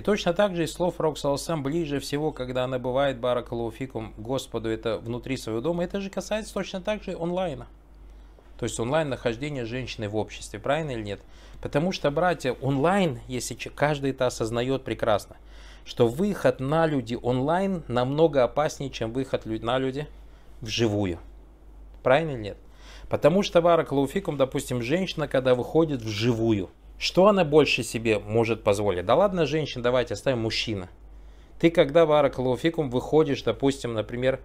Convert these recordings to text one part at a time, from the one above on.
И точно так же из слов Роксала сам ближе всего, когда она бывает баракалуфикум Господу, это внутри своего дома, это же касается точно так же онлайна. То есть онлайн нахождение женщины в обществе, правильно или нет? Потому что, братья, онлайн, если каждый это осознает прекрасно, что выход на люди онлайн намного опаснее, чем выход на люди вживую. Правильно или нет? Потому что баракалуфикум, допустим, женщина, когда выходит вживую – что она больше себе может позволить? Да ладно, женщина, давайте оставим мужчина. Ты когда в Аракалуфикум выходишь, допустим, например,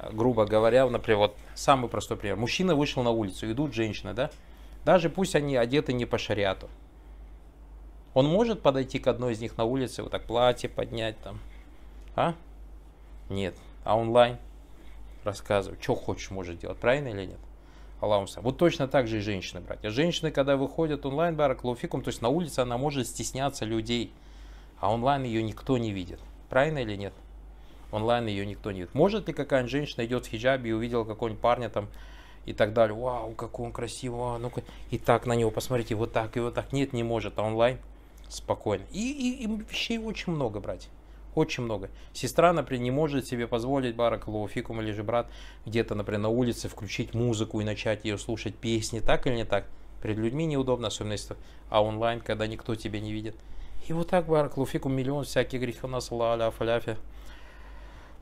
э, грубо говоря, например, вот самый простой пример. Мужчина вышел на улицу, идут женщины, да? Даже пусть они одеты не по шариату. Он может подойти к одной из них на улице, вот так платье поднять там? А? Нет. А онлайн? Рассказывай, что хочешь может делать, правильно или нет? аллаунса. Вот точно так же и женщины, братья. Женщины, когда выходят онлайн, бараклауфикум, то есть на улице она может стесняться людей, а онлайн ее никто не видит. Правильно или нет? Онлайн ее никто не видит. Может ли какая-нибудь женщина идет в хиджабе и увидела какого-нибудь парня там и так далее. Вау, какой он красивый, а ну-ка. И так на него посмотрите, вот так и вот так. Нет, не может, а онлайн спокойно. И, и, и вещей очень много, братья. Очень много. Сестра, например, не может себе позволить баракалуфикум или же брат где-то, например, на улице включить музыку и начать ее слушать, песни, так или не так. Перед людьми неудобно, особенно если а онлайн, когда никто тебя не видит. И вот так, баракалуфикум, миллион всяких грехов нас, ла-ля, фаляфя.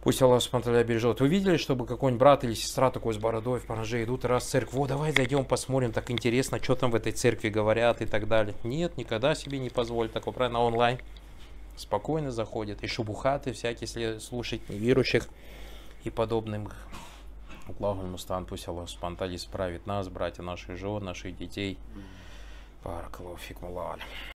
Пусть Аллах Субтитры бережет. Вы видели, чтобы какой-нибудь брат или сестра такой с бородой в параже идут, раз в церковь, вот давай зайдем, посмотрим, так интересно, что там в этой церкви говорят и так далее. Нет, никогда себе не позволь такого, правильно, онлайн спокойно заходят, и шубухаты всякие слушать неверующих и подобным. Аллаху ну, мустан, пусть Аллах спонтали исправит нас, братья наших жен, наших детей. Баракалуфикмулаль.